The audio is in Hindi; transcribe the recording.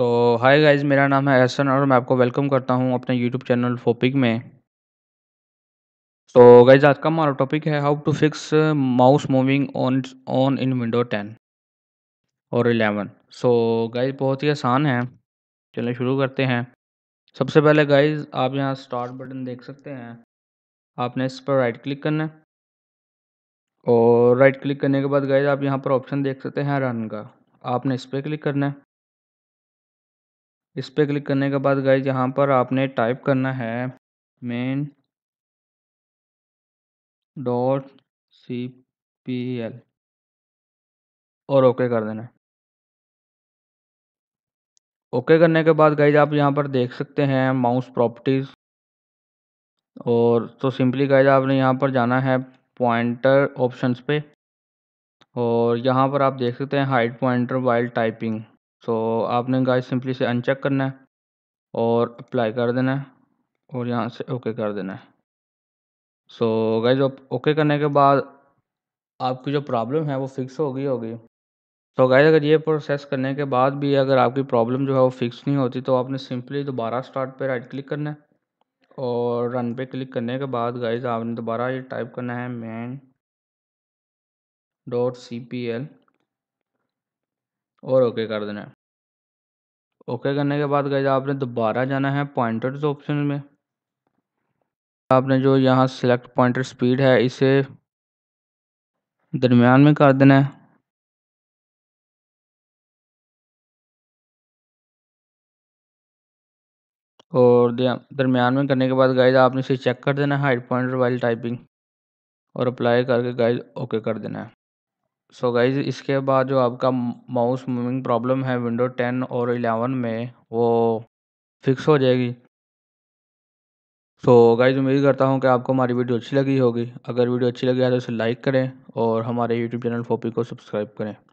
सो हाय गाइज मेरा नाम है एहसन और मैं आपको वेलकम करता हूँ अपने यूट्यूब चैनल फोपिक में सो so, गाइज आज का हमारा टॉपिक है how to fix mouse moving on on in window ten और इलेवन सो गाइज बहुत ही आसान है चलिए शुरू करते हैं सबसे पहले गाइज आप यहाँ स्टार्ट बटन देख सकते हैं आपने इस पर राइट क्लिक करना है और राइट क्लिक करने के बाद गाइज आप यहाँ पर ऑप्शन देख सकते हैं रन का आपने इस पर क्लिक करना है इस पर क्लिक करने के बाद गाइज यहाँ पर आपने टाइप करना है main dot C P L और ओके कर देना है ओके करने के बाद गाइज आप यहाँ पर देख सकते हैं माउस प्रॉपर्टीज़ और तो सिंपली गाइज आपने यहाँ पर जाना है पॉइंटर ऑप्शंस पे और यहाँ पर आप देख सकते हैं hide pointer while typing so आपने गाइस सिंपली से अनचेक करना है और अप्लाई कर देना है और यहाँ से ओके कर देना है सो गाइज ओके करने के बाद आपकी जो प्रॉब्लम है वो फिक्स हो गई होगी तो गाइस अगर ये प्रोसेस करने के बाद भी अगर आपकी प्रॉब्लम जो है वो फिक्स नहीं होती तो आपने सिंपली दोबारा स्टार्ट पे राइट क्लिक करना है और रन पे क्लिक करने के बाद गाइस आपने दोबारा ये टाइप करना है main dot C P L और ओके कर देना है ओके करने के बाद गए आपने दोबारा जाना है पॉइंटर्स ऑप्शन में आपने जो यहाँ सेलेक्ट पॉइंटर स्पीड है इसे दरमियान में कर देना है और दरमियान में करने के बाद गाइज आपने इसे चेक कर देना है हाइट पॉइंटर वाइल टाइपिंग और अप्लाई करके गाइज ओके कर देना है सो गाइज इसके बाद जो आपका माउस मूविंग प्रॉब्लम है विंडो टेन और इलेवन में वो फिक्स हो जाएगी सो गाइज उम्मीद करता हूँ कि आपको हमारी वीडियो अच्छी लगी होगी अगर वीडियो अच्छी लगी है तो इसे लाइक करें और हमारे यूट्यूब चैनल फोपी को सब्सक्राइब करें